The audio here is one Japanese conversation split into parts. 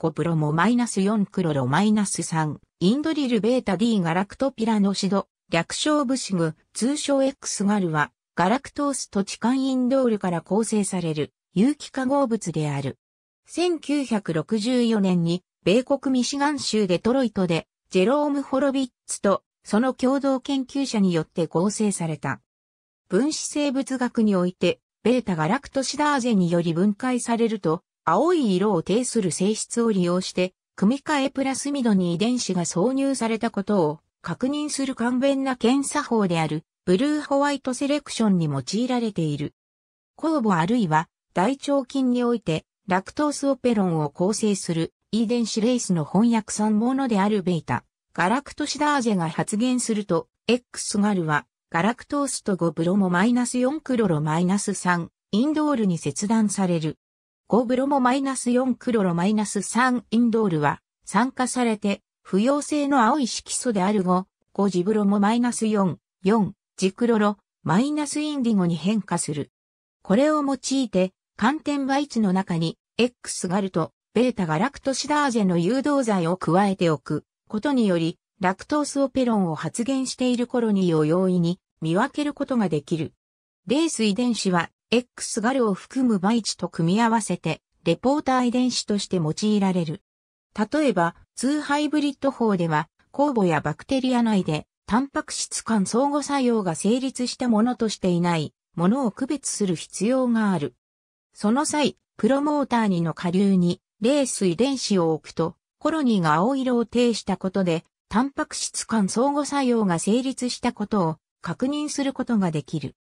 コプロモマイナス4クロロマイナス3、インドリルベータ D ガラクトピラノシド、略称ブシグ、通称 X ガルは、ガラクトースとチカンインドールから構成される有機化合物である。1964年に、米国ミシガン州デトロイトで、ジェローム・ホロビッツと、その共同研究者によって合成された。分子生物学において、ベータガラクトシダーゼにより分解されると、青い色を呈する性質を利用して、組み換えプラスミドに遺伝子が挿入されたことを確認する簡便な検査法である、ブルーホワイトセレクションに用いられている。酵母あるいは大腸菌において、ラクトースオペロンを構成する遺伝子レースの翻訳産ものであるベータ、ガラクトシダーゼが発現すると、X ガルは、ガラクトースと5ブロモ -4 クロロ -3、インドールに切断される。5ブロモ -4 クロロ -3 インドールは酸化されて不溶性の青い色素である後、5ジブロモ -4、4ジクロロマイナスインディゴに変化する。これを用いて寒天倍値の中に X ガルト、ベータがラクトシダーゼの誘導剤を加えておくことにより、ラクトースオペロンを発現しているコロニーを容易に見分けることができる。レース遺伝子は X ガルを含む倍地と組み合わせて、レポーター遺伝子として用いられる。例えば、2ハイブリッド法では、酵母やバクテリア内で、タンパク質間相互作用が成立したものとしていないものを区別する必要がある。その際、プロモーター2の下流に、レース遺伝子を置くと、コロニーが青色を呈したことで、タンパク質間相互作用が成立したことを確認することができる。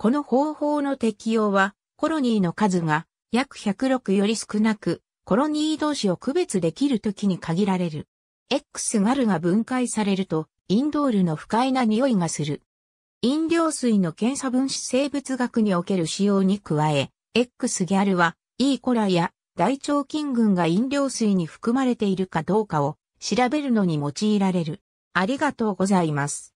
この方法の適用は、コロニーの数が約106より少なく、コロニー同士を区別できるときに限られる。X ガルが分解されると、インドールの不快な匂いがする。飲料水の検査分子生物学における使用に加え、X ギャルは、E コラや大腸菌群が飲料水に含まれているかどうかを調べるのに用いられる。ありがとうございます。